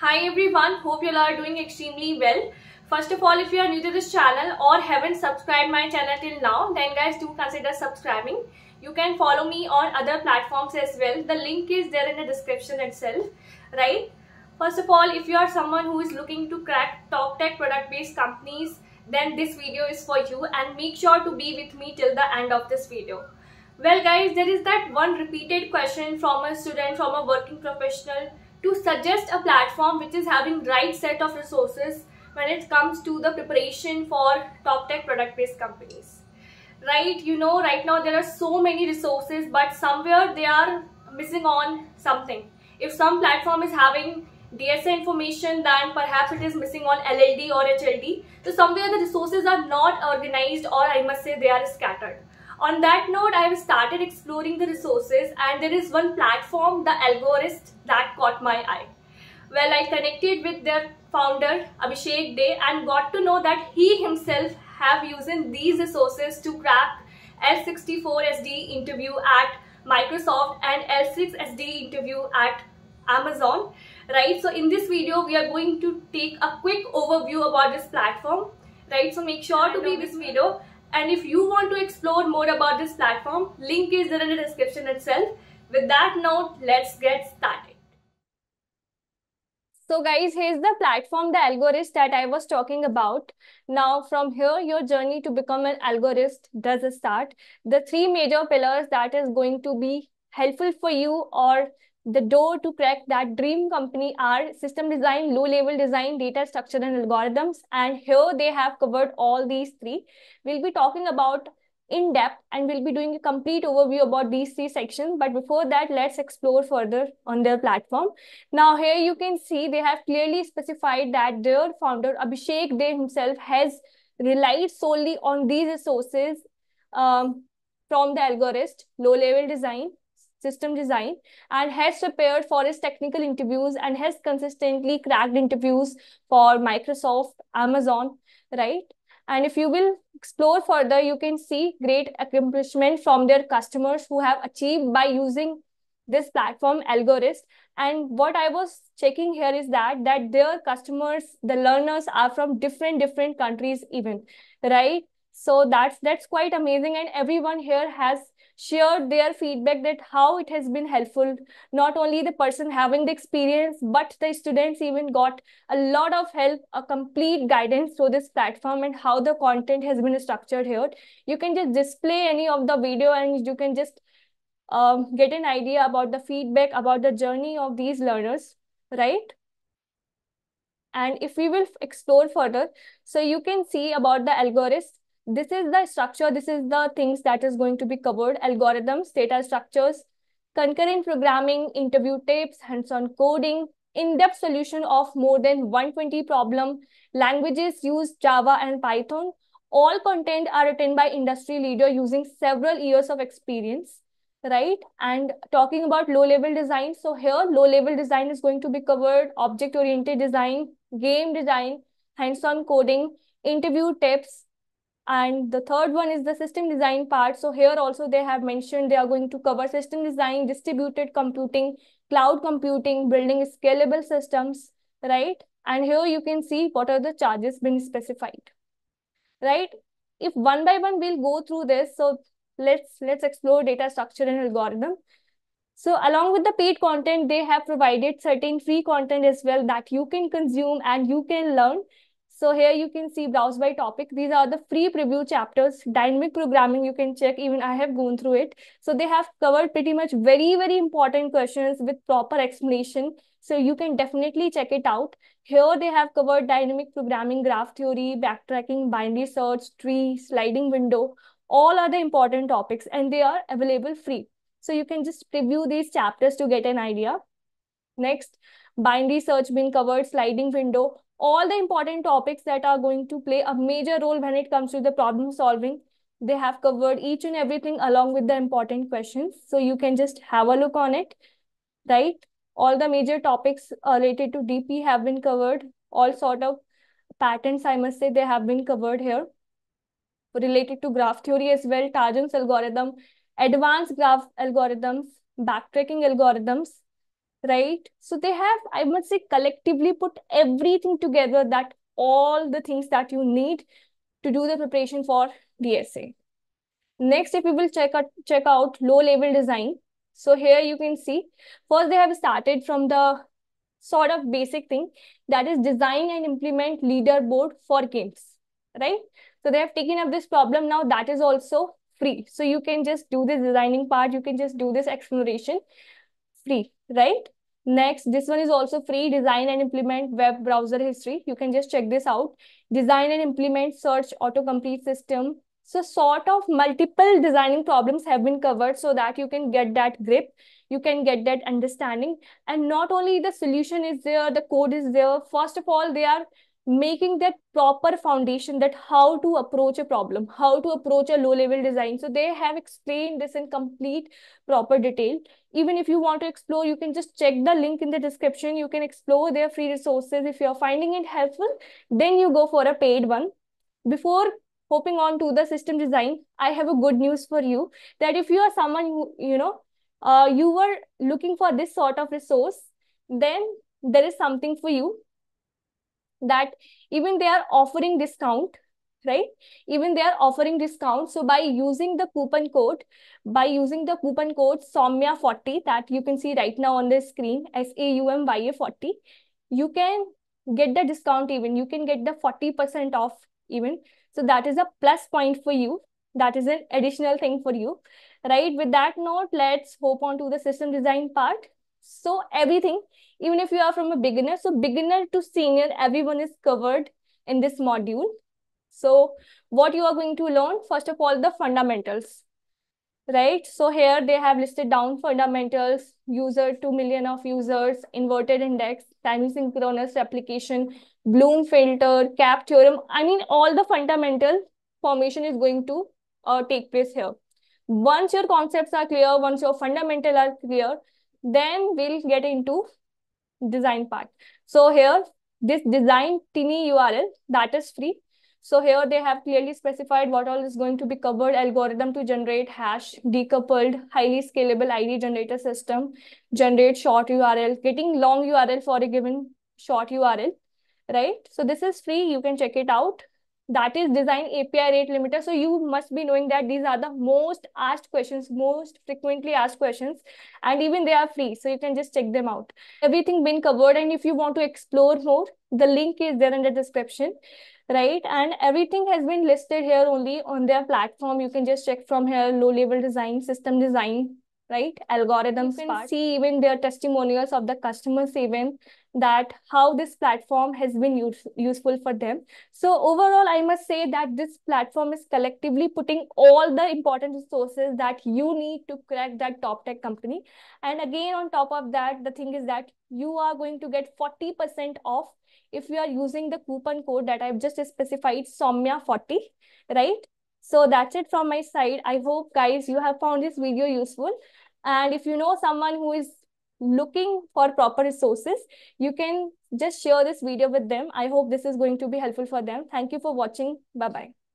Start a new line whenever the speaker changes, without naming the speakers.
Hi everyone, hope you all are doing extremely well. First of all, if you are new to this channel or haven't subscribed my channel till now, then guys do consider subscribing. You can follow me on other platforms as well. The link is there in the description itself, right? First of all, if you are someone who is looking to crack top tech product based companies, then this video is for you and make sure to be with me till the end of this video. Well guys, there is that one repeated question from a student, from a working professional, to suggest a platform which is having right set of resources when it comes to the preparation for top tech product based companies right you know right now there are so many resources but somewhere they are missing on something if some platform is having DSA information then perhaps it is missing on LLD or HLD so somewhere the resources are not organized or I must say they are scattered on that note, I have started exploring the resources and there is one platform, the Algorist, that caught my eye. Well, I connected with their founder, Abhishek Day, and got to know that he himself have used these resources to crack L64SD interview at Microsoft and L6SD interview at Amazon, right? So in this video, we are going to take a quick overview about this platform, right? So make sure to be this video and if you want to explore more about this platform, link is there in the description itself. With that note, let's get started. So guys, here's the platform, the algorist that I was talking about. Now from here, your journey to become an algorist does start. The three major pillars that is going to be helpful for you or the door to crack that dream company are system design, low-level design, data structure and algorithms. And here they have covered all these three. We'll be talking about in depth and we'll be doing a complete overview about these three sections. But before that, let's explore further on their platform. Now here you can see they have clearly specified that their founder Abhishek Dey himself has relied solely on these resources um, from the algorithm, low-level design, system design and has prepared for his technical interviews and has consistently cracked interviews for Microsoft, Amazon, right? And if you will explore further, you can see great accomplishment from their customers who have achieved by using this platform algorithm and what i was checking here is that that their customers the learners are from different different countries even right so that's that's quite amazing and everyone here has shared their feedback that how it has been helpful not only the person having the experience but the students even got a lot of help a complete guidance through this platform and how the content has been structured here you can just display any of the video and you can just um, get an idea about the feedback about the journey of these learners right and if we will explore further so you can see about the algorithm this is the structure, this is the things that is going to be covered, algorithms, data structures, concurrent programming, interview tapes, hands-on coding, in-depth solution of more than 120 problem, languages use Java and Python. All content are written by industry leader using several years of experience, right? And talking about low-level design. So here, low-level design is going to be covered, object-oriented design, game design, hands-on coding, interview tips, and the third one is the system design part. So here also they have mentioned they are going to cover system design, distributed computing, cloud computing, building scalable systems, right? And here you can see what are the charges being specified, right? If one by one we'll go through this, so let's let's explore data structure and algorithm. So along with the paid content, they have provided certain free content as well that you can consume and you can learn. So here you can see browse by topic. These are the free preview chapters. Dynamic programming, you can check. Even I have gone through it. So they have covered pretty much very, very important questions with proper explanation. So you can definitely check it out. Here they have covered dynamic programming, graph theory, backtracking, binary search, tree, sliding window. All are the important topics and they are available free. So you can just preview these chapters to get an idea. Next, binary search been covered, sliding window all the important topics that are going to play a major role when it comes to the problem solving. They have covered each and everything along with the important questions. So you can just have a look on it, right? All the major topics uh, related to DP have been covered. All sort of patterns, I must say, they have been covered here. Related to graph theory as well, Tarjan's algorithm, advanced graph algorithms, backtracking algorithms, right so they have i must say collectively put everything together that all the things that you need to do the preparation for dsa next if you will check out check out low level design so here you can see first they have started from the sort of basic thing that is design and implement leaderboard for games right so they have taken up this problem now that is also free so you can just do this designing part you can just do this exploration free, right? Next, this one is also free, design and implement web browser history. You can just check this out. Design and implement search autocomplete system. So sort of multiple designing problems have been covered so that you can get that grip, you can get that understanding. And not only the solution is there, the code is there. First of all, they are making that proper foundation that how to approach a problem, how to approach a low-level design. So they have explained this in complete proper detail. Even if you want to explore, you can just check the link in the description. You can explore their free resources. If you're finding it helpful, then you go for a paid one. Before hopping on to the system design, I have a good news for you that if you are someone who, you know, uh, you were looking for this sort of resource, then there is something for you that even they are offering discount right even they are offering discount so by using the coupon code by using the coupon code somya 40 that you can see right now on the screen s a u m y a 40 you can get the discount even you can get the 40% off even so that is a plus point for you that is an additional thing for you right with that note let's hop on to the system design part so everything, even if you are from a beginner, so beginner to senior, everyone is covered in this module. So what you are going to learn, first of all, the fundamentals, right? So here they have listed down fundamentals, user two million of users, inverted index, time synchronous replication, Bloom filter, CAP theorem. I mean, all the fundamental formation is going to uh, take place here. Once your concepts are clear, once your fundamental are clear, then we'll get into design part. So here, this design tiny URL, that is free. So here they have clearly specified what all is going to be covered, algorithm to generate hash, decoupled, highly scalable ID generator system, generate short URL, getting long URL for a given short URL, right? So this is free, you can check it out that is design API rate limiter. So you must be knowing that these are the most asked questions, most frequently asked questions, and even they are free. So you can just check them out. Everything been covered. And if you want to explore more, the link is there in the description, right? And everything has been listed here only on their platform. You can just check from here, low level design, system design, right algorithms you can part. see even their testimonials of the customers even that how this platform has been use, useful for them so overall i must say that this platform is collectively putting all the important resources that you need to crack that top tech company and again on top of that the thing is that you are going to get 40% off if you are using the coupon code that i've just specified somya 40 right so that's it from my side. I hope guys you have found this video useful. And if you know someone who is looking for proper resources, you can just share this video with them. I hope this is going to be helpful for them. Thank you for watching. Bye-bye.